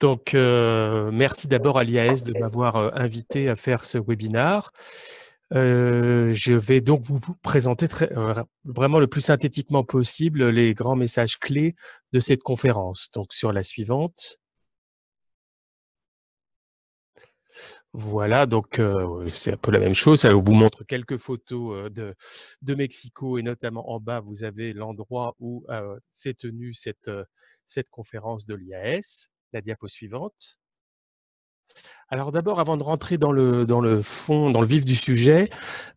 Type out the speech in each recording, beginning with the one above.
Donc, euh, merci d'abord à l'IAS de m'avoir euh, invité à faire ce webinaire. Euh, je vais donc vous présenter vraiment le plus synthétiquement possible les grands messages clés de cette conférence. Donc, sur la suivante. Voilà, donc c'est un peu la même chose. Ça vous montre quelques photos de, de Mexico et notamment en bas, vous avez l'endroit où s'est tenue cette, cette conférence de l'IAS la diapo suivante. Alors d'abord, avant de rentrer dans le, dans le fond, dans le vif du sujet,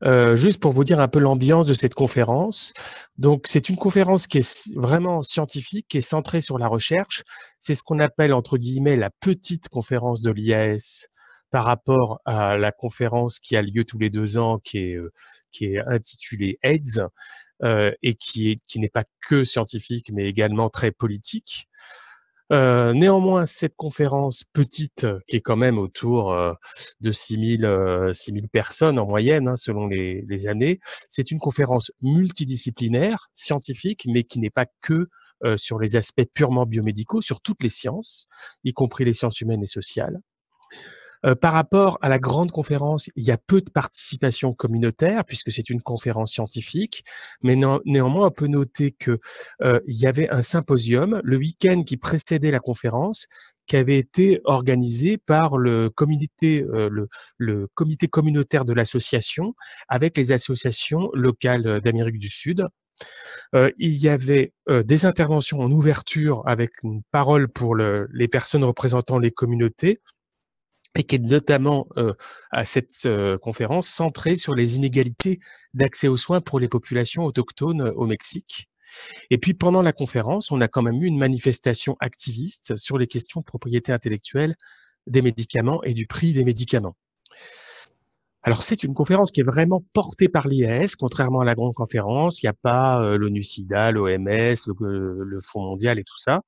euh, juste pour vous dire un peu l'ambiance de cette conférence. Donc c'est une conférence qui est vraiment scientifique, qui est centrée sur la recherche. C'est ce qu'on appelle entre guillemets la petite conférence de l'IAS par rapport à la conférence qui a lieu tous les deux ans, qui est, euh, qui est intitulée AIDS, euh, et qui n'est qui pas que scientifique, mais également très politique. Euh, néanmoins, cette conférence petite, euh, qui est quand même autour euh, de 6000 6000 personnes en moyenne, hein, selon les, les années, c'est une conférence multidisciplinaire, scientifique, mais qui n'est pas que sur les aspects purement biomédicaux, sur toutes les sciences, y compris les sciences humaines et sociales. Euh, par rapport à la grande conférence, il y a peu de participation communautaire puisque c'est une conférence scientifique, mais néanmoins on peut noter que euh, il y avait un symposium le week-end qui précédait la conférence qui avait été organisé par le comité, euh, le, comité communautaire de l'association avec les associations locales d'Amérique du Sud. il y avait des interventions en ouverture avec une parole pour les personnes représentant les communautés et qui est notamment euh, à cette euh, conférence centrée sur les inégalités d'accès aux soins pour les populations autochtones euh, au Mexique. Et puis pendant la conférence, on a quand même eu une manifestation activiste sur les questions de propriété intellectuelle des médicaments et du prix des médicaments. Alors c'est une conférence qui est vraiment portée par l'IAS, contrairement à la grande conférence, il n'y a pas l'ONU-SIDA, l'OMS, le, Fonds mondial et tout ça.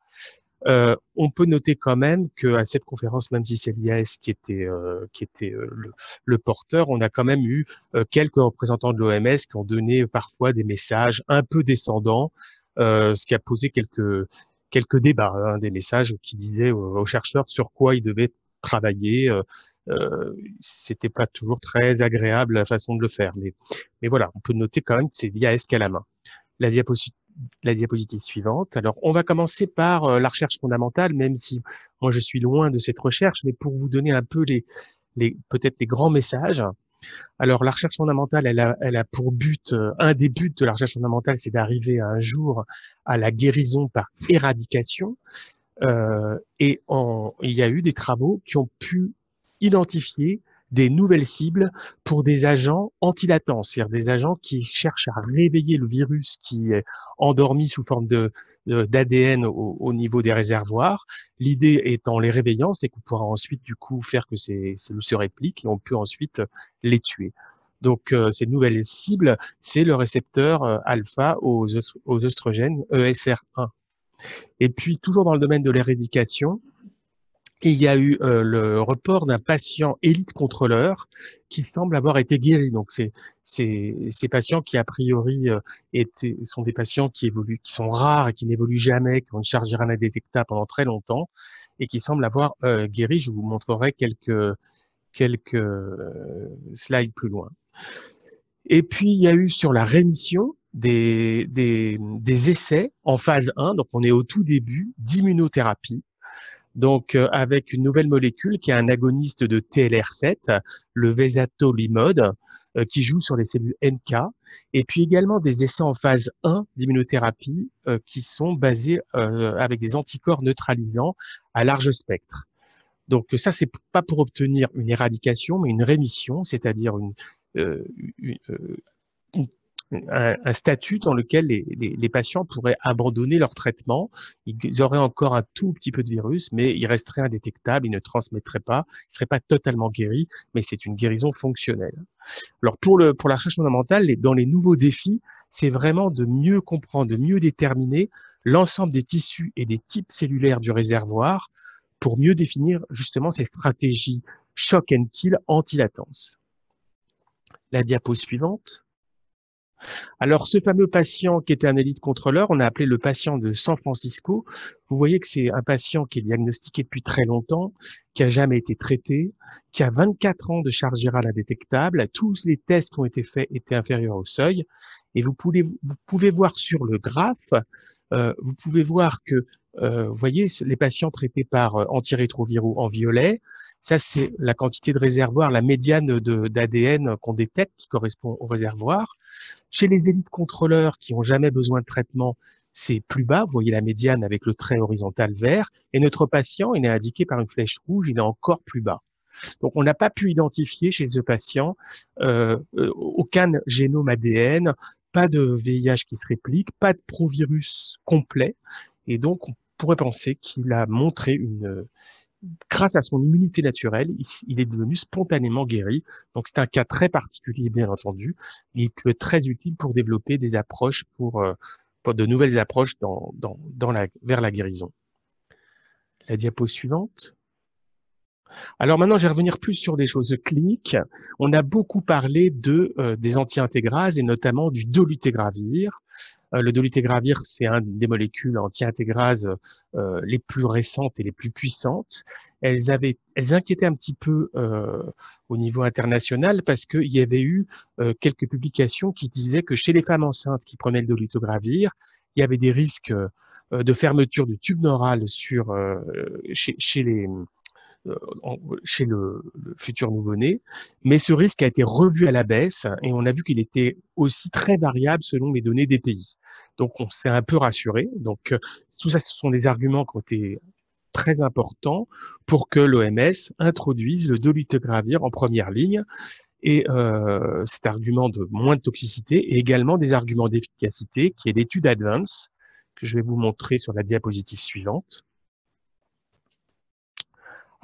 Euh, on peut noter quand même que à cette conférence, même si c'est l'IAS qui était, euh, qui était euh, le, porteur, on a quand même eu quelques représentants de l'OMS qui ont donné parfois des messages un peu descendants, ce qui a posé quelques, quelques débats, hein, des messages qui disaient aux chercheurs sur quoi ils devaient travailler. Euh, c'était pas toujours très agréable la façon de le faire, mais, mais voilà, on peut noter quand même que c'est l'IAS qui a la main. La diapositive la diapositive suivante. Alors, on va commencer par euh, la recherche fondamentale, même si moi je suis loin de cette recherche, mais pour vous donner un peu les, les peut-être les grands messages. Alors, la recherche fondamentale, elle a, elle a pour but, euh, un des buts de la recherche fondamentale, c'est d'arriver un jour à la guérison par éradication. Euh, et il y a eu des travaux qui ont pu identifier des nouvelles cibles pour des agents anti cest c'est-à-dire des agents qui cherchent à réveiller le virus qui est endormi sous forme de d'ADN au, niveau des réservoirs. L'idée étant les réveillant, c'est qu'on pourra ensuite du coup faire que ces cellules se répliquent et on peut ensuite les tuer. Donc euh, ces nouvelles cibles, c'est le récepteur euh, alpha aux, aux oestrogènes ESR1. Et puis toujours dans le domaine de l'éradication, et il y a eu euh, le report d'un patient élite contrôleur qui semble avoir été guéri. Donc c'est ces patients qui a priori euh, sont des patients qui évoluent, qui sont rares et qui n'évoluent jamais, qui ont une charge virale pendant très longtemps et qui semblent avoir euh, guéri. Je vous montrerai quelques quelques slides plus loin. Et puis il y a eu sur la rémission des, des, des essais en phase 1, donc on est au tout début d'immunothérapie donc euh, avec une nouvelle molécule qui est un agoniste de TLR7, le vesatolimod, euh, qui joue sur les cellules NK, et puis également des essais en phase 1 d'immunothérapie euh, qui sont basés avec des anticorps neutralisants à large spectre. Donc ça, c'est pas pour obtenir une éradication, mais une rémission, c'est-à-dire une un, statut dans lequel les, patients pourraient abandonner leur traitement. Ils auraient encore un tout petit peu de virus, mais ils resteraient indétectables, ils ne transmettraient pas, ils ne seraient pas totalement guéris, mais c'est une guérison fonctionnelle. Alors pour, le, pour la recherche fondamentale, dans les nouveaux défis, c'est vraiment de mieux comprendre, de mieux déterminer l'ensemble des tissus et des types cellulaires du réservoir pour mieux définir justement ces stratégies shock and kill anti-latence. La diapo suivante. Alors, ce fameux patient qui était un élite contrôleur, on a appelé le patient de San Francisco. Vous voyez que c'est un patient qui est diagnostiqué depuis très longtemps, qui a jamais été traité, qui a 24 ans de charge virale indétectable. Tous les tests qui ont été faits étaient inférieurs au seuil. Et vous pouvez, vous pouvez voir sur le graphe, euh, vous pouvez voir que euh, vous voyez, les patients traités par euh, antirétroviraux en violet, ça c'est la quantité de réservoir, la médiane d'ADN qu'on détecte qui correspond au réservoir. Chez les élites contrôleurs qui n'ont jamais besoin de traitement, c'est plus bas, vous voyez la médiane avec le trait horizontal vert, et notre patient, il est indiqué par une flèche rouge, il est encore plus bas. Donc on n'a pas pu identifier chez ce patient euh, aucun génome ADN, pas de VIH qui se réplique, pas de provirus complet, et donc pourrait penser qu'il a montré une, grâce à son immunité naturelle, il, est devenu spontanément guéri. Donc c'est un cas très particulier, bien entendu, et il peut être très utile pour développer des approches euh, pour, de nouvelles approches dans, dans, dans la, vers la guérison. La diapo suivante. Alors maintenant, je vais revenir plus sur des choses cliniques. On a beaucoup parlé euh, des anti-intégrases et notamment du dolutégravir. Euh, le dolutégravir, c'est une des molécules anti-intégrases euh, les plus récentes et les plus puissantes. Elles inquiétaient un petit peu au niveau international parce qu'il y avait eu quelques publications qui disaient que chez les femmes enceintes qui prenaient le dolutégravir, il y avait des risques de fermeture du tube neural sur chez, les euh, chez le, futur nouveau-né, mais ce risque a été revu à la baisse et on a vu qu'il était aussi très variable selon les données des pays. Donc on s'est un peu rassuré. Donc euh, tout ça, ce sont des arguments qui ont été très importants pour que l'OMS introduise le dolutegravir en première ligne et euh, cet argument de moins de toxicité et également des arguments d'efficacité qui est l'étude Advance que je vais vous montrer sur la diapositive suivante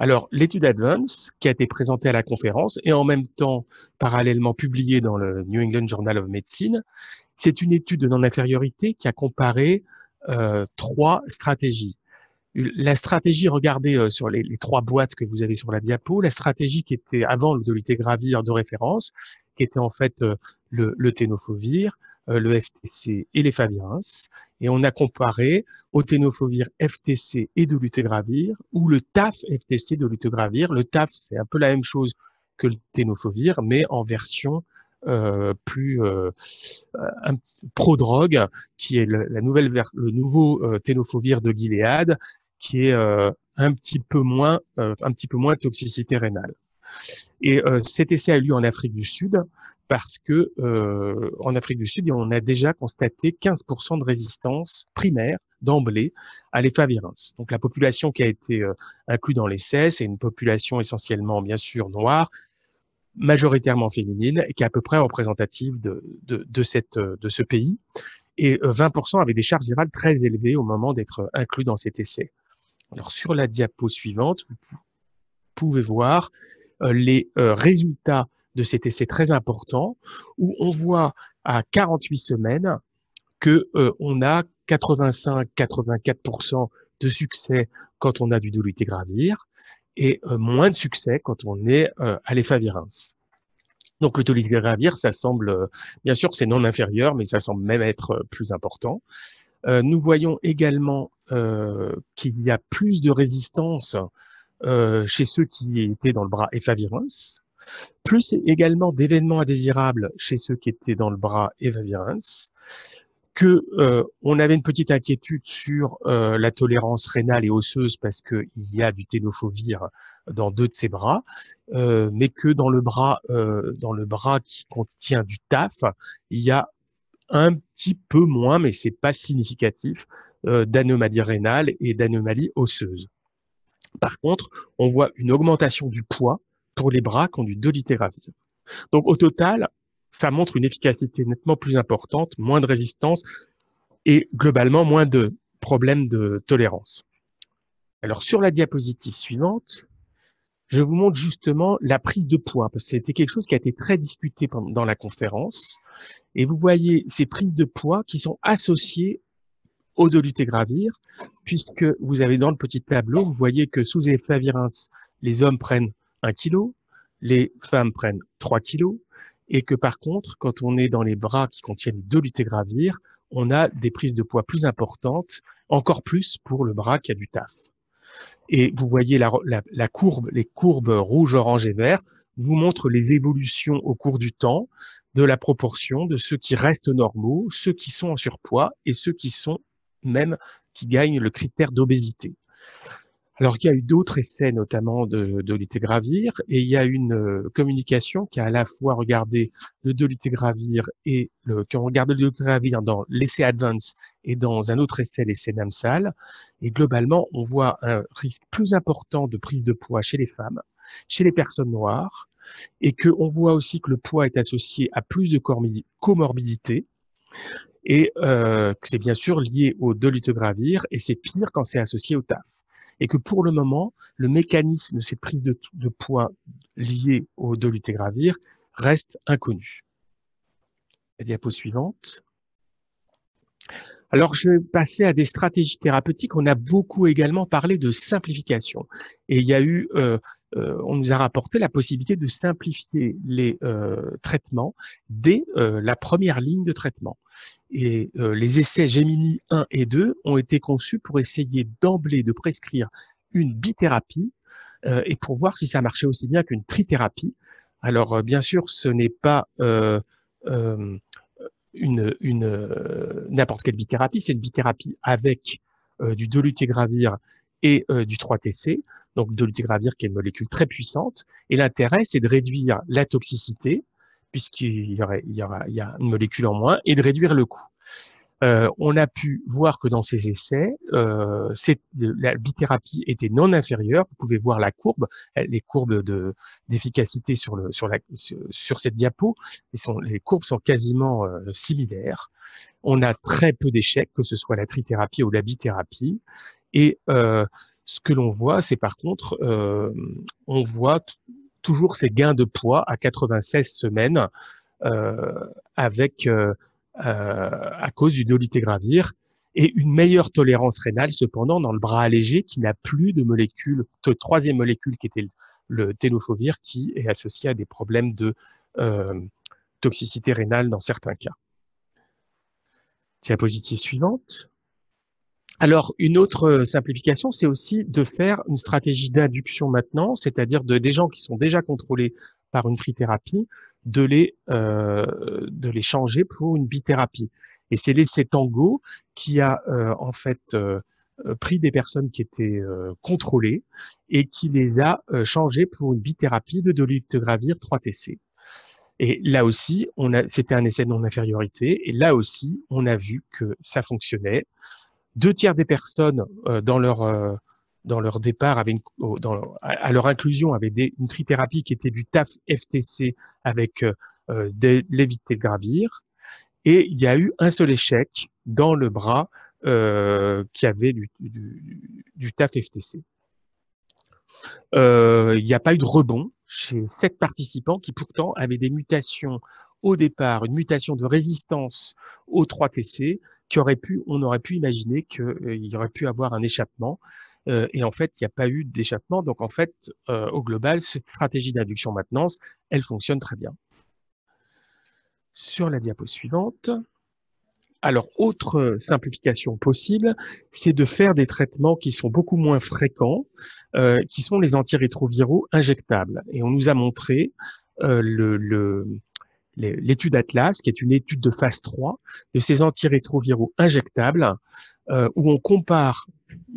alors, l'étude Advance, qui a été présentée à la conférence et en même temps parallèlement publiée dans le New England Journal of Medicine, c'est une étude de non-infériorité qui a comparé euh, trois stratégies. La stratégie, regardez euh, sur les, trois boîtes que vous avez sur la diapo, la stratégie qui était avant le gravir de référence, qui était en fait euh, le, le ténophovir, euh, le FTC et les favirins, et on a comparé au ténophovir FTC et de l'utégravir, ou le TAF FTC de l'utégravir. Le TAF, c'est un peu la même chose que le ténophovir, mais en version euh, plus euh, pro-drogue, qui est le, la le nouveau euh, de Gilead, qui est un petit peu moins un petit peu moins toxicité rénale. Et cet essai a lieu en Afrique du Sud parce que euh, en Afrique du Sud, on a déjà constaté 15% de résistance primaire d'emblée à l'effavirence. Donc la population qui a été euh, inclue dans l'essai, c'est une population essentiellement, bien sûr, noire, majoritairement féminine, et qui est à peu près représentative de, ce pays. Et 20% euh, avaient des charges virales très élevées au moment d'être inclus dans cet essai. Alors sur la diapo suivante, vous pouvez voir les résultats de cet essai très important où on voit à 48 semaines que euh, on a 85-84% de succès quand on a du dolutegravir et euh, moins de succès quand on est euh, à l'effavirins. Donc le dolité-gravir, ça semble, bien sûr, c'est non inférieur, mais ça semble même être plus important. nous voyons également qu'il y a plus de résistance chez ceux qui étaient dans le bras effavirens, plus également d'événements indésirables chez ceux qui étaient dans le bras evavirens, que euh, on avait une petite inquiétude sur euh, la tolérance rénale et osseuse parce qu'il y a du ténophobire euh, dans deux de ses bras, mais que dans le bras dans le bras qui contient du taf, il y a un petit peu moins, mais c'est pas significatif, d'anomalies rénales et d'anomalies osseuses. Par contre, on voit une augmentation du poids les bras qui ont du doluté Donc au total, ça montre une efficacité nettement plus importante, moins de résistance et globalement moins de problèmes de tolérance. Alors sur la diapositive suivante, je vous montre justement la prise de poids, parce que c'était quelque chose qui a été très discuté pendant la conférence. Et vous voyez ces prises de poids qui sont associées au gravir, puisque vous avez dans le petit tableau, vous voyez que sous effet les hommes prennent 1 kg, les femmes prennent 3 kg, et que par contre, quand on est dans les bras qui contiennent de gravir, on a des prises de poids plus importantes, encore plus pour le bras qui a du taf. Et vous voyez la, la courbe, les courbes rouge, orange et vert vous montrent les évolutions au cours du temps de la proportion de ceux qui restent normaux, ceux qui sont en surpoids et ceux qui sont même qui gagnent le critère d'obésité. Alors il y a eu d'autres essais, notamment de, de gravir et il y a une euh, communication qui a à la fois regardé le dolité et le, qui a regardé le dans l'essai Advance et dans un autre essai, l'essai NAMSAL. Et globalement, on voit un risque plus important de prise de poids chez les femmes, chez les personnes noires, et qu'on voit aussi que le poids est associé à plus de comorbidité, et euh, que c'est bien sûr lié au dolutegravir, et c'est pire quand c'est associé au taf et que pour le moment, le mécanisme de ces prises de, de poids liées au gravir reste inconnu. La diapo suivante. Alors, je vais passer à des stratégies thérapeutiques. On a beaucoup également parlé de simplification. Et il y a eu, euh, euh, on nous a rapporté la possibilité de simplifier les euh, traitements dès la première ligne de traitement. Et les essais Gemini 1 et 2 ont été conçus pour essayer d'emblée de prescrire une bithérapie et pour voir si ça marchait aussi bien qu'une trithérapie. Alors, bien sûr, ce n'est pas une, euh, n'importe quelle bithérapie, c'est une bithérapie avec euh, du dolutégravir et euh, du 3TC, donc dolutégravir qui est une molécule très puissante. Et l'intérêt, c'est de réduire la toxicité, puisqu'il y, y, aura, y a une molécule en moins, et de réduire le coût. Euh, on a pu voir que dans ces essais, euh, la bithérapie était non inférieure. Vous pouvez voir la courbe, euh, les courbes de d'efficacité sur le sur sur, cette diapo. sont, les courbes sont quasiment euh, similaires. On a très peu d'échecs, que ce soit la trithérapie ou la bithérapie. Et ce que l'on voit, c'est par contre, on voit toujours ces gains de poids à 96 semaines avec euh, à cause d'une gravire et une meilleure tolérance rénale cependant dans le bras allégé qui n'a plus de molécule, troisième molécule qui était le ténophovir qui est associé à des problèmes de euh, toxicité rénale dans certains cas. Diapositive suivante. Alors, une autre euh, simplification, c'est aussi de faire une stratégie d'induction maintenant, c'est-à-dire de des gens qui sont déjà contrôlés par une trithérapie, de les euh, de les changer pour une bithérapie. Et c'est l'essai Tango qui a euh, en fait euh, pris des personnes qui étaient contrôlées et qui les a changées pour une bithérapie de dolutegravir 3TC. Et là aussi, on a, c'était un essai de non-infériorité. Et là aussi, on a vu que ça fonctionnait. Deux tiers des personnes dans leur dans leur départ, à leur inclusion, avait une trithérapie qui était du TAF FTC avec euh, euh de gravir. Et il y a eu un seul échec dans le bras euh, qui avait du, TAF FTC. Euh, il n'y a pas eu de rebond chez sept participants qui pourtant avaient des mutations au départ, une mutation de résistance au 3TC qui aurait pu, on aurait pu imaginer qu'il y aurait pu avoir un échappement. Euh, et en fait, il n'y a pas eu d'échappement. Donc en fait, euh, au global, cette stratégie d'induction-maintenance, elle fonctionne très bien. Sur la diapo suivante. Alors, autre simplification possible, c'est de faire des traitements qui sont beaucoup moins fréquents, euh, qui sont les antirétroviraux injectables. Et on nous a montré le l'étude Atlas, qui est une étude de phase 3 de ces antirétroviraux injectables, euh, où on compare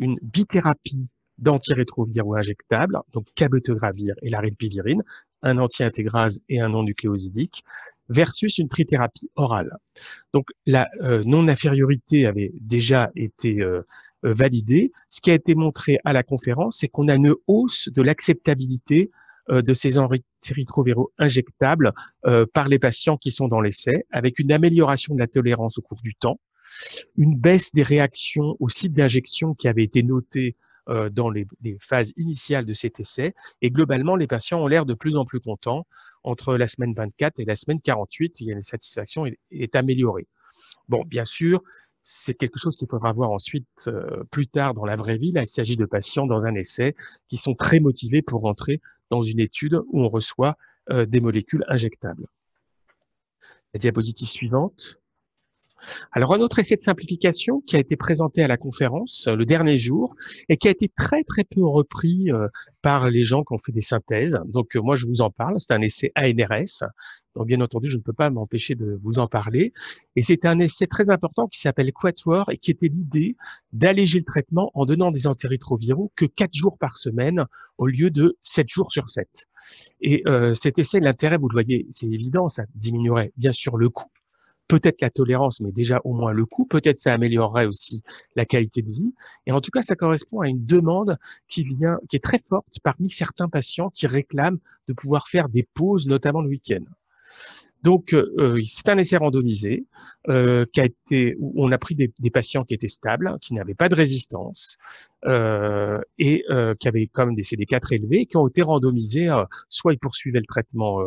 une bithérapie d'antirétroviraux injectables, donc cabotegravir et la un anti-intégrase et un non-nucléosidique, versus une trithérapie orale. Donc la euh, non-infériorité avait déjà été euh, validée. Ce qui a été montré à la conférence, c'est qu'on a une hausse de l'acceptabilité euh, de ces rétroviraux injectables euh, par les patients qui sont dans l'essai, avec une amélioration de la tolérance au cours du temps, une baisse des réactions au site d'injection qui avait été notée euh, dans les, phases initiales de cet essai. Et globalement, les patients ont l'air de plus en plus contents. Entre la semaine 24 et la semaine 48, la satisfaction est, est améliorée. Bon, bien sûr, c'est quelque chose qu'il faudra voir ensuite euh, plus tard dans la vraie vie. Là, il s'agit de patients dans un essai qui sont très motivés pour rentrer dans une étude où on reçoit euh, des molécules injectables. La diapositive suivante. Alors un autre essai de simplification qui a été présenté à la conférence euh, le dernier jour et qui a été très très peu repris euh, par les gens qui ont fait des synthèses. Donc euh, moi je vous en parle, c'est un essai ANRS. Donc bien entendu, je ne peux pas m'empêcher de vous en parler et c'est un essai très important qui s'appelle Quatuor et qui était l'idée d'alléger le traitement en donnant des antirétroviraux que 4 jours par semaine au lieu de 7 jours sur 7. Et cet essai, l'intérêt, vous le voyez, c'est évident, ça diminuerait bien sûr le coût peut-être la tolérance, mais déjà au moins le coût. Peut-être ça améliorerait aussi la qualité de vie. Et en tout cas, ça correspond à une demande qui vient, qui est très forte parmi certains patients qui réclament de pouvoir faire des pauses, notamment le week-end. Donc, euh, euh, c'est un essai randomisé euh, qui a été, où on a pris des, patients qui étaient stables, qui n'avaient pas de résistance et qui avaient quand même des CD4 élevés, qui ont été randomisés. soit ils poursuivaient le traitement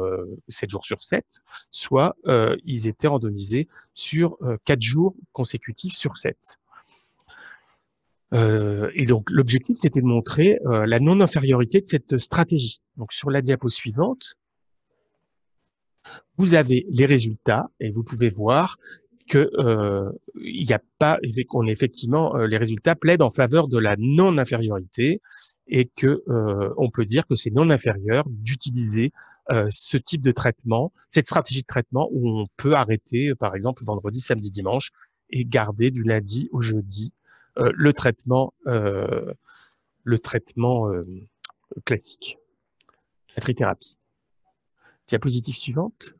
7 jours sur 7, soit ils étaient randomisés sur 4 jours consécutifs sur 7. et donc l'objectif, c'était de montrer la non-infériorité de cette stratégie. Donc sur la diapo suivante, vous avez les résultats et vous pouvez voir que n'y euh, a pas effectivement euh, les résultats plaident en faveur de la non infériorité et qu'on euh, peut dire que c'est non inférieur d'utiliser ce type de traitement, cette stratégie de traitement où on peut arrêter par exemple vendredi, samedi, dimanche et garder du lundi au jeudi le traitement le traitement classique, la trithérapie. Diapositive suivante.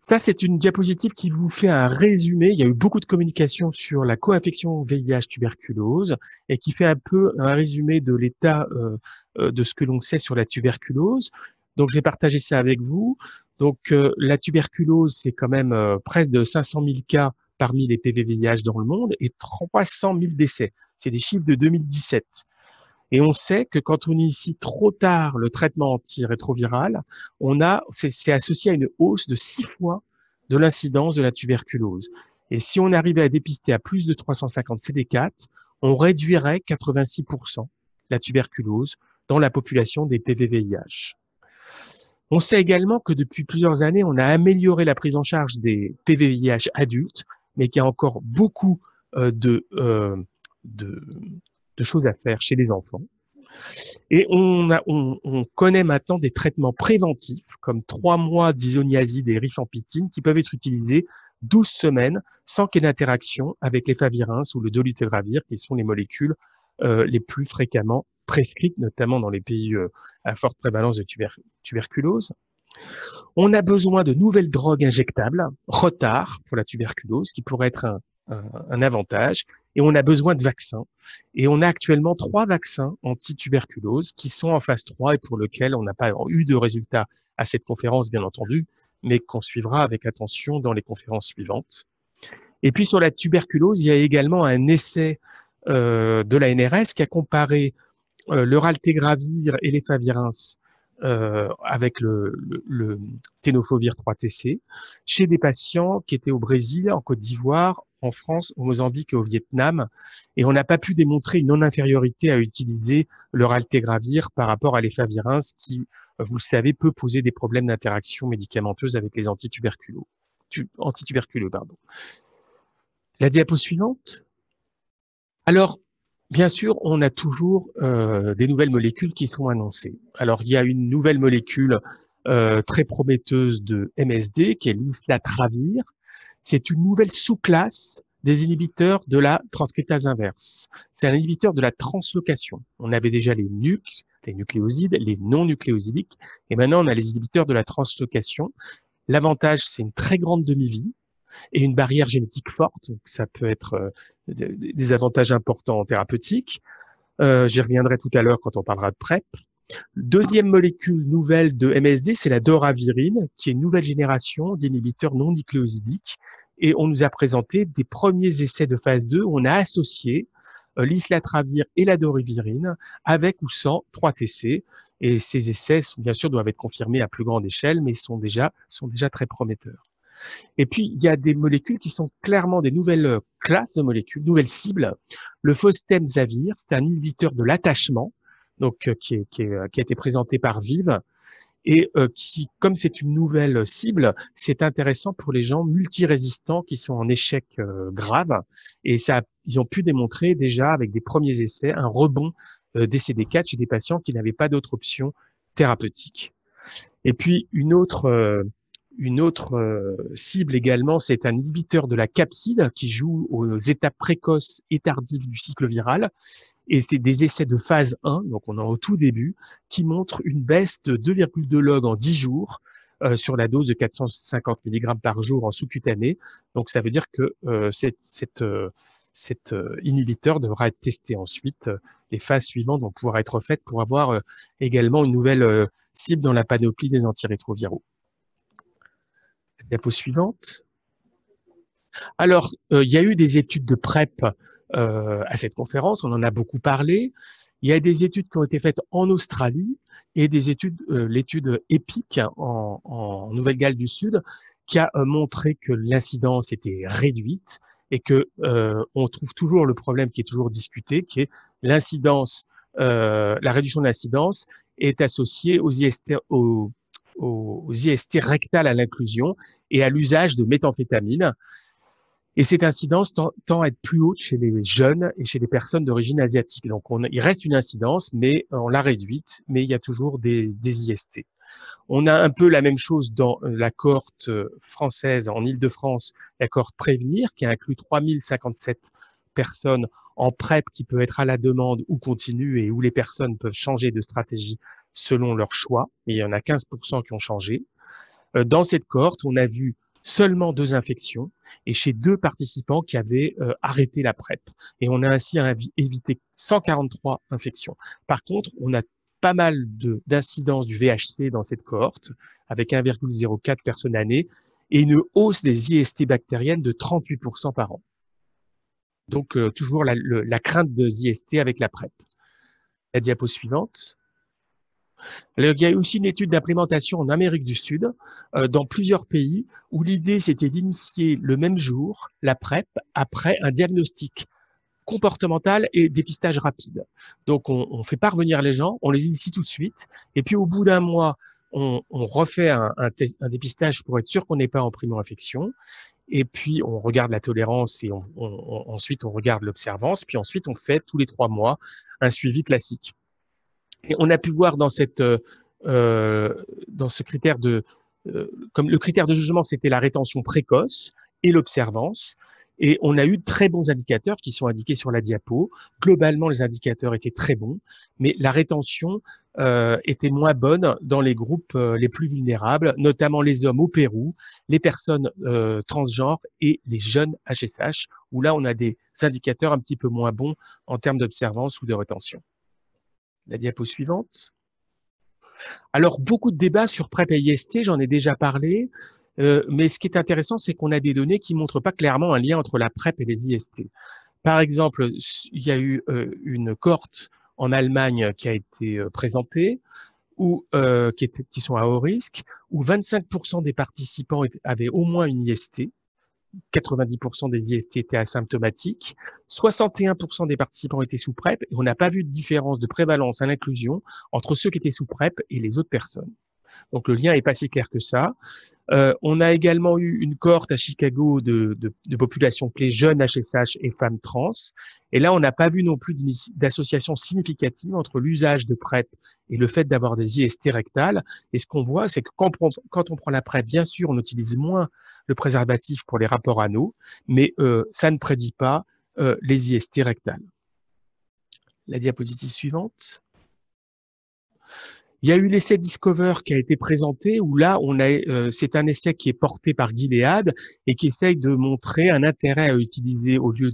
Ça, c'est une diapositive qui vous fait un résumé. Il y a eu beaucoup de communication sur la co infection VIH-tuberculose et qui fait un peu un résumé de l'état euh, euh, de ce que l'on sait sur la tuberculose. Donc, je vais partager ça avec vous. Donc, euh, la tuberculose, c'est quand même près de 500 000 cas parmi les PVVIH dans le monde et 300 000 décès. C'est des chiffres de 2017. Et on sait que quand on initie trop tard le traitement antirétroviral, on a, c'est associé à une hausse de six fois de l'incidence de la tuberculose. Et si on arrivait à dépister à plus de 350 CD4, on réduirait 86% la tuberculose dans la population des PVVIH. On sait également que depuis plusieurs années, on a amélioré la prise en charge des PVVIH adultes, mais qu'il y a encore beaucoup euh, de, euh, de, de choses à faire chez les enfants. Et on, connaît maintenant des traitements préventifs, comme trois mois d'isoniazide et rifampitine, qui peuvent être utilisés 12 semaines sans qu'il y ait d'interaction avec les favirins ou le dolutegravir, qui sont les molécules euh, les plus fréquemment prescrites, notamment dans les pays euh, à forte prévalence de tuberculose. On a besoin de nouvelles drogues injectables, retard pour la tuberculose, qui pourrait être un avantage, et on a besoin de vaccins. Et on a actuellement trois vaccins anti-tuberculose qui sont en phase 3 et pour lesquels on n'a pas eu de résultats à cette conférence, bien entendu, mais qu'on suivra avec attention dans les conférences suivantes. Et puis sur la tuberculose, il y a également un essai euh, de la NRS qui a comparé euh, le raltegravir et les euh, avec le, le, ténofovir 3TC chez des patients qui étaient au Brésil, en Côte d'Ivoire, en France, au Mozambique et au Vietnam. Et on n'a pas pu démontrer une non-infériorité à utiliser le Raltegravir par rapport à l'effavirin, ce qui, vous le savez, peut poser des problèmes d'interaction médicamenteuse avec les antituberculeux. Tu, antituberculeux pardon. La diapo suivante. Alors, Bien sûr, on a toujours euh, des nouvelles molécules qui sont annoncées. Alors, il y a une nouvelle molécule euh, très prometteuse de MSD qui est l'islatravir. C'est une nouvelle sous-classe des inhibiteurs de la transcriptase inverse. C'est un inhibiteur de la translocation. On avait déjà les nucs, les nucléosides, les non-nucléosidiques, et maintenant on a les inhibiteurs de la translocation. L'avantage, c'est une très grande demi-vie, et une barrière génétique forte. ça peut être euh, des avantages importants en thérapeutique. Euh, j'y reviendrai tout à l'heure quand on parlera de PrEP. Deuxième molécule nouvelle de MSD, c'est la doravirine, qui est une nouvelle génération d'inhibiteurs non nucléosidiques. Et on nous a présenté des premiers essais de phase 2 on a associé euh, l'islatravir et la doravirine avec ou sans 3TC. Et ces essais, bien sûr, doivent être confirmés à plus grande échelle, mais sont déjà, sont déjà très prometteurs. Et puis, il y a des molécules qui sont clairement des nouvelles euh, classes de molécules, nouvelles cibles. Le Zavir c'est un inhibiteur de l'attachement, donc euh, qui, qui, euh, qui, a été présenté par Vive, et qui, comme c'est une nouvelle cible, c'est intéressant pour les gens multirésistants qui sont en échec grave. Et ça, ils ont pu démontrer déjà avec des premiers essais un rebond des CD4 chez des patients qui n'avaient pas d'autre option thérapeutique. Et puis une autre une autre euh, cible également, c'est un inhibiteur de la capside qui joue aux étapes précoces et tardives du cycle viral. Et c'est des essais de phase 1, donc on est au tout début, qui montrent une baisse de 2,2 log en 10 jours euh, sur la dose de 450 mg par jour en sous-cutané. Donc ça veut dire que euh, cette, cet inhibiteur devra être testé ensuite. Les phases suivantes vont pouvoir être faites pour avoir également une nouvelle cible dans la panoplie des antirétroviraux diapositive suivante. Alors, euh, il y a eu des études de PrEP euh, à cette conférence, on en a beaucoup parlé. Il y a des études qui ont été faites en Australie et des études, euh, l'étude EPIC en, Nouvelle-Galles du Sud, qui a montré que l'incidence était réduite et que on trouve toujours le problème qui est toujours discuté, qui est l'incidence, la réduction de l'incidence est associée aux, IST, aux aux, IST rectales à l'inclusion et à l'usage de méthamphétamine. Et cette incidence tend, à être plus haute chez les jeunes et chez les personnes d'origine asiatique. Donc, il reste une incidence, mais on l'a réduite, mais il y a toujours des, des, IST. On a un peu la même chose dans la cohorte française en Ile-de-France, la cohorte Prévenir, qui inclut 3057 personnes en PrEP qui peut être à la demande ou continue et où les personnes peuvent changer de stratégie selon leur choix, il y en a 15% qui ont changé. Euh, dans cette cohorte, on a vu seulement deux infections et chez deux participants qui avaient euh, arrêté la PrEP. Et on a ainsi évité 143 infections. Par contre, on a pas mal d'incidences du VHC dans cette cohorte, avec 1,04 personnes années, et une hausse des IST bactériennes de 38% par an. Donc euh, toujours la, la crainte des IST avec la PrEP. La diapo suivante. Il y a aussi une étude d'implémentation en Amérique du Sud, euh, dans plusieurs pays, où l'idée c'était d'initier le même jour la PrEP après un diagnostic comportemental et dépistage rapide. Donc on, fait parvenir les gens, on les initie tout de suite, et puis au bout d'un mois, on, refait un, dépistage pour être sûr qu'on n'est pas en primo-infection. Et puis, on regarde la tolérance et ensuite, on regarde l'observance. Puis ensuite, on fait tous les trois mois un suivi classique on a pu voir dans cette euh, euh, dans ce critère de euh, comme le critère de jugement, c'était la rétention précoce et l'observance. Et on a eu de très bons indicateurs qui sont indiqués sur la diapo. Globalement, les indicateurs étaient très bons, mais la rétention était moins bonne dans les groupes les plus vulnérables, notamment les hommes au Pérou, les personnes transgenres et les jeunes HSH, où là, on a des indicateurs un petit peu moins bons en termes d'observance ou de rétention. La diapo suivante. Alors, beaucoup de débats sur PrEP et IST, j'en ai déjà parlé, euh, mais ce qui est intéressant, c'est qu'on a des données qui montrent pas clairement un lien entre la PrEP et les IST. Par exemple, il y a eu euh, une cohorte en Allemagne qui a été euh, présentée, ou qui, qui, sont à haut risque, où 25% des participants avaient au moins une IST, 90% des IST étaient asymptomatiques, 61% des participants étaient sous PrEP, et on n'a pas vu de différence de prévalence à l'inclusion entre ceux qui étaient sous PrEP et les autres personnes. Donc le lien est pas si clair que ça. Euh, on a également eu une cohorte à Chicago de, de, de population clé jeunes HSH et femmes trans. Et là, on n'a pas vu non plus d'association significative entre l'usage de PrEP et le fait d'avoir des IST rectales. Et ce qu'on voit, c'est que quand on, prend la PrEP, bien sûr, on utilise moins le préservatif pour les rapports anneaux, mais euh, ça ne prédit pas euh, les IST rectales. La diapositive suivante. Il y a eu l'essai Discover qui a été présenté où là, euh, c'est un essai qui est porté par Gilead et qui essaye de montrer un intérêt à utiliser au lieu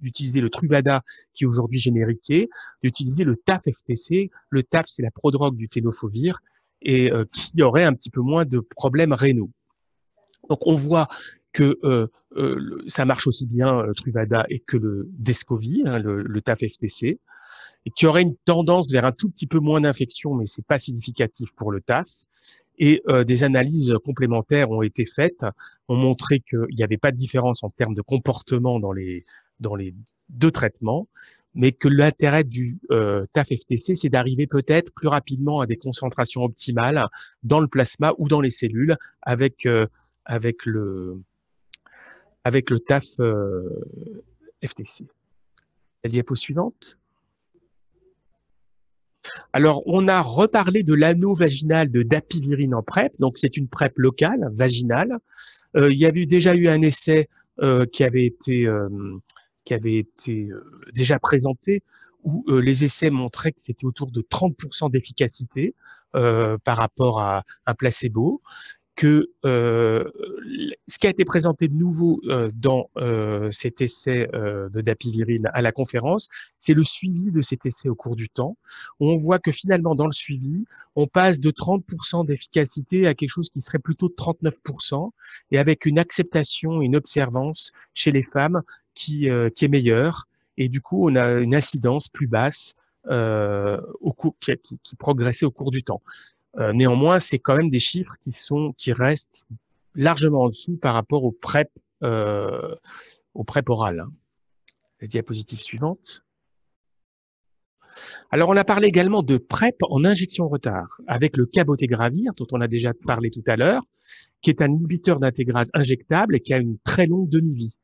d'utiliser le, Truvada qui est aujourd'hui génériqué, d'utiliser le TAF-FTC. Le TAF, c'est la prodrogue du ténofovir et euh, qui aurait un petit peu moins de problèmes rénaux. Donc on voit que euh, ça marche aussi bien Truvada et que le Descovy, hein, le TAF-FTC et qui aurait une tendance vers un tout petit peu moins d'infection, mais c'est pas significatif pour le TAF. Et euh, des analyses complémentaires ont été faites, ont montré qu'il n'y avait pas de différence en termes de comportement dans les dans les deux traitements, mais que l'intérêt du euh, TAF-FTC, c'est d'arriver peut-être plus rapidement à des concentrations optimales dans le plasma ou dans les cellules avec euh, avec le avec le TAF-FTC. La diapo suivante. Alors, on a reparlé de l'anneau vaginal de dapivirine en PrEP. Donc, c'est une PrEP locale, vaginale. Euh, il y avait déjà eu un essai euh, qui avait été, euh, qui avait été déjà présenté où les essais montraient que c'était autour de 30% d'efficacité par rapport à un placebo que euh, ce qui a été présenté de nouveau euh, dans euh, cet essai euh, de Dapivirine à la conférence, c'est le suivi de cet essai au cours du temps. On voit que finalement, dans le suivi, on passe de 30% d'efficacité à quelque chose qui serait plutôt de 39%, et avec une acceptation, une observance chez les femmes qui, euh, qui est meilleure. Et du coup, on a une incidence plus basse euh, au cours, qui, qui, qui, progressait au cours du temps. Euh, néanmoins, c'est quand même des chiffres qui sont qui restent largement en dessous par rapport au PrEP euh, au PrEP oral. Hein. La diapositive suivante. Alors, on a parlé également de PrEP en injection retard, avec le caboté cabotegravir, dont on a déjà parlé tout à l'heure, qui est un inhibiteur d'intégrase injectable et qui a une très longue demi-vie.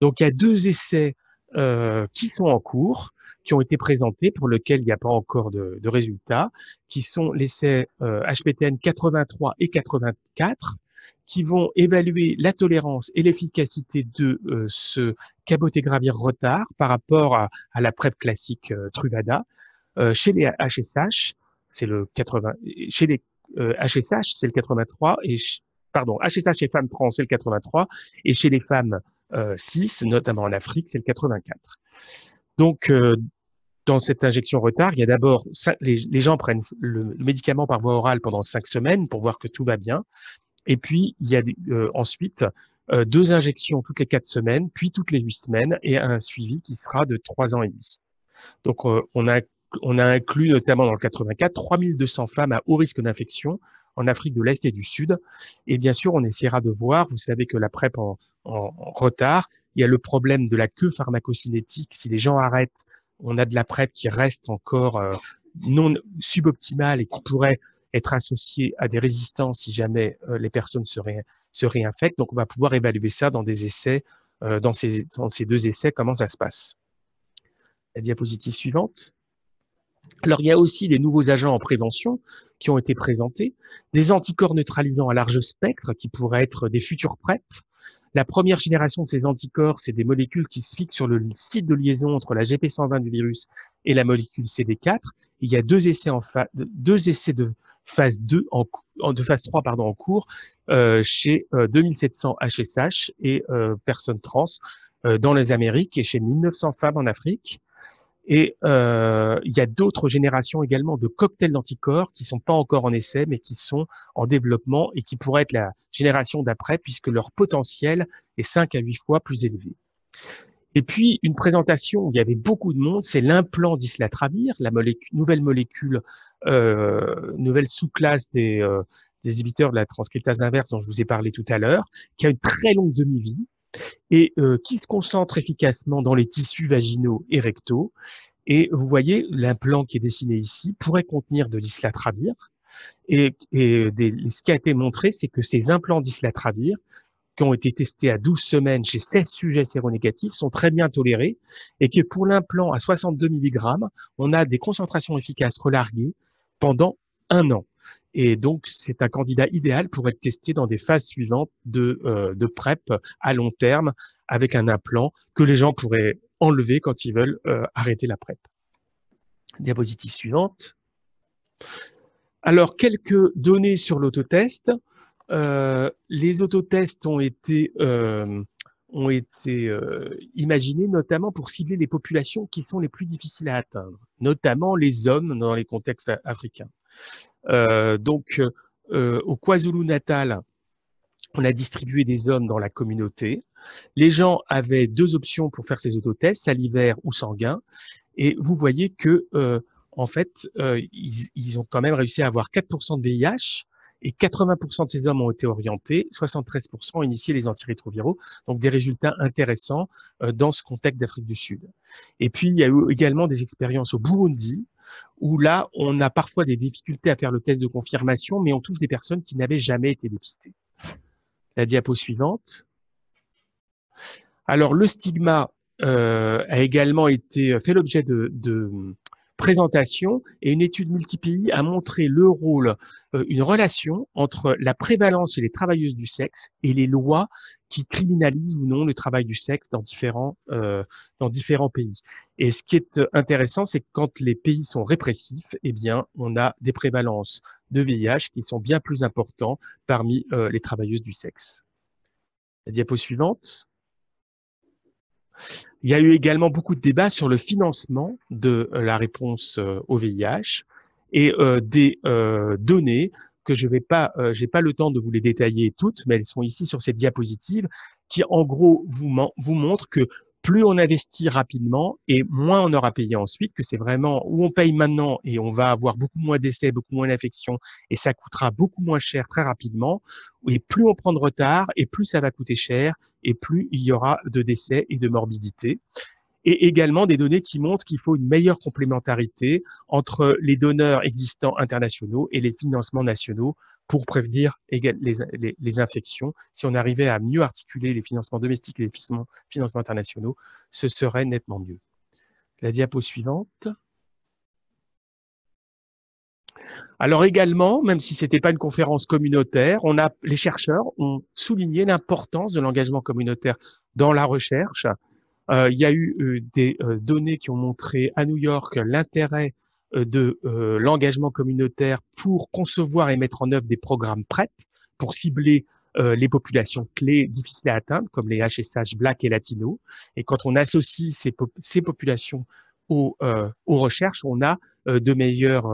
Donc, il y a deux essais euh, qui sont en cours qui ont été présentés, pour lesquels il n'y a pas encore de, résultats, qui sont l'essai HPTN 83 et 84, qui vont évaluer la tolérance et l'efficacité de euh, ce gravir retard par rapport à, la PrEP classique euh, Truvada euh, chez les HSH, c'est le 80, chez les HSH, euh, c'est le 83 et pardon, HSH chez femmes trans, c'est le 83, et chez les femmes 6, notamment en Afrique, c'est le 84. Donc, euh, dans cette injection retard, il y a d'abord, les, gens prennent le, médicament par voie orale pendant cinq semaines pour voir que tout va bien. Et puis, il y a euh, ensuite euh, deux injections toutes les quatre semaines, puis toutes les huit semaines, et un suivi qui sera de trois ans et demi. Donc, on a on a inclus notamment dans le 84 3200 femmes à haut risque d'infection en Afrique de l'Est et du Sud. Et bien sûr, on essaiera de voir, vous savez que la PrEP en, retard, il y a le problème de la queue pharmacocinétique. Si les gens arrêtent, on a de la PrEP qui reste encore euh, non suboptimale et qui pourrait être associée à des résistances si jamais euh, les personnes se, réinfectent. Donc, on va pouvoir évaluer ça dans des essais, euh, dans ces deux essais, comment ça se passe. La diapositive suivante. Alors il y a aussi des nouveaux agents en prévention qui ont été présentés, des anticorps neutralisants à large spectre qui pourraient être des futurs PrEP. La première génération de ces anticorps, c'est des molécules qui se fixent sur le site de liaison entre la GP120 du virus et la molécule CD4. Il y a deux essais, en deux essais de phase 2 en, de phase 3 pardon en cours euh, chez 2700 euh, HSH et euh, personnes trans dans les Amériques et chez 1900 femmes en Afrique. Et euh, il y a d'autres générations également de cocktails d'anticorps qui sont pas encore en essai, mais qui sont en développement et qui pourraient être la génération d'après, puisque leur potentiel est 5 à huit fois plus élevé. Et puis, une présentation où il y avait beaucoup de monde, c'est l'implant d'islatravir, la nouvelle molécule, euh, nouvelle sous-classe des, euh, des inhibiteurs de la transcriptase inverse dont je vous ai parlé tout à l'heure, qui a une très longue demi-vie, et euh, qui se concentre efficacement dans les tissus vaginaux et rectaux. Et vous voyez, l'implant qui est dessiné ici pourrait contenir de l'islatravir. Et, ce qui a été montré, c'est que ces implants d'islatravir, qui ont été testés à 12 semaines chez 16 sujets séronégatifs, sont très bien tolérés et que pour l'implant à 62 mg, on a des concentrations efficaces relarguées pendant un an. Et donc, c'est un candidat idéal pour être testé dans des phases suivantes euh, de, PrEP à long terme avec un implant que les gens pourraient enlever quand ils veulent euh, arrêter la PrEP. Diapositive suivante. Alors, quelques données sur l'autotest. Euh, les autotests ont été, ont été imaginés notamment pour cibler les populations qui sont les plus difficiles à atteindre, notamment les hommes dans les contextes africains. Euh, donc, euh, au KwaZulu-Natal, on a distribué des hommes dans la communauté. Les gens avaient deux options pour faire ces autotests, salivaires ou sanguin. Et vous voyez que, euh, en fait, ils, ont quand même réussi à avoir 4% de VIH et 80% de ces hommes ont été orientés, 73% ont initié les antirétroviraux. Donc des résultats intéressants dans ce contexte d'Afrique du Sud. Et puis, il y a eu également des expériences au Burundi où là, on a parfois des difficultés à faire le test de confirmation, mais on touche des personnes qui n'avaient jamais été dépistées. La diapo suivante. Alors, le stigma euh, a également été euh, fait l'objet de, présentation et une étude multipays a montré le rôle, euh, une relation entre la prévalence et les travailleuses du sexe et les lois qui criminalisent ou non le travail du sexe dans différents, euh, dans différents pays. Et ce qui est euh, intéressant, c'est que quand les pays sont répressifs, eh bien, on a des prévalences de VIH qui sont bien plus importantes parmi les travailleuses du sexe. La diapo suivante. Il y a eu également beaucoup de débats sur le financement de euh, la réponse euh, au VIH et euh, des données que je vais pas, j'ai pas le temps de vous les détailler toutes, mais elles sont ici sur cette diapositive qui en gros vous, vous montrent que plus on investit rapidement et moins on aura payé ensuite, que c'est vraiment où on paye maintenant et on va avoir beaucoup moins d'essais, beaucoup moins d'infections et ça coûtera beaucoup moins cher très rapidement. Et plus on prend de retard et plus ça va coûter cher et plus il y aura de décès et de morbidité. Et également des données qui montrent qu'il faut une meilleure complémentarité entre les donneurs existants internationaux et les financements nationaux pour prévenir les, infections. Si on arrivait à mieux articuler les financements domestiques et les financements, internationaux, ce serait nettement mieux. La diapo suivante. Alors également, même si ce n'était pas une conférence communautaire, on a, les chercheurs ont souligné l'importance de l'engagement communautaire dans la recherche. Euh, il y a eu euh, des euh, données qui ont montré à New York l'intérêt euh, de euh, l'engagement communautaire pour concevoir et mettre en œuvre des programmes PrEP pour cibler euh, les populations clés difficiles à atteindre, comme les HSH Black et latinos Et quand on associe ces, populations aux, recherches, on a de meilleurs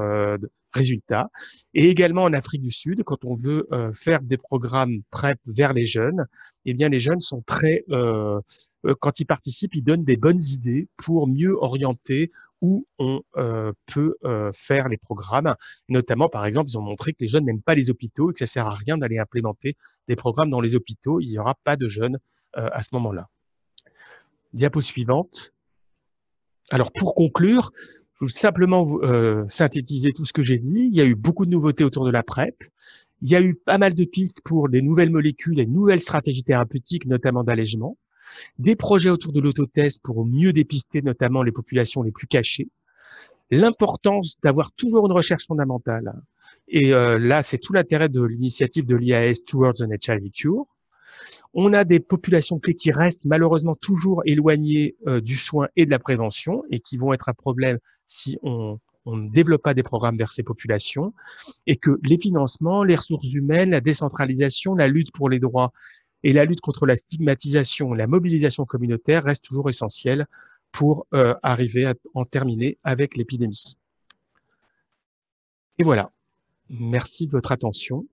résultats. Et également en Afrique du Sud, quand on veut faire des programmes PrEP vers les jeunes, eh bien les jeunes sont très, quand ils participent, ils donnent des bonnes idées pour mieux orienter où on euh, peut euh, faire les programmes. Notamment, par exemple, ils ont montré que les jeunes n'aiment pas les hôpitaux et que ça sert à rien d'aller implémenter des programmes dans les hôpitaux. Il n'y aura pas de jeunes euh, à ce moment-là. Diapo suivante. Alors, pour conclure, je veux simplement synthétiser tout ce que j'ai dit. Il y a eu beaucoup de nouveautés autour de la PrEP. Il y a eu pas mal de pistes pour les nouvelles molécules et nouvelles stratégies thérapeutiques, notamment d'allègement des projets autour de l'autotest pour mieux dépister notamment les populations les plus cachées, l'importance d'avoir toujours une recherche fondamentale. Et euh, là, c'est tout l'intérêt de l'initiative de l'IAS Towards an HIV Cure. On a des populations clés qui restent malheureusement toujours éloignées euh, du soin et de la prévention et qui vont être un problème si on, on ne développe pas des programmes vers ces populations et que les financements, les ressources humaines, la décentralisation, la lutte pour les droits et la lutte contre la stigmatisation, la mobilisation communautaire reste toujours essentielle pour euh, arriver à en terminer avec l'épidémie. Et voilà. Merci de votre attention.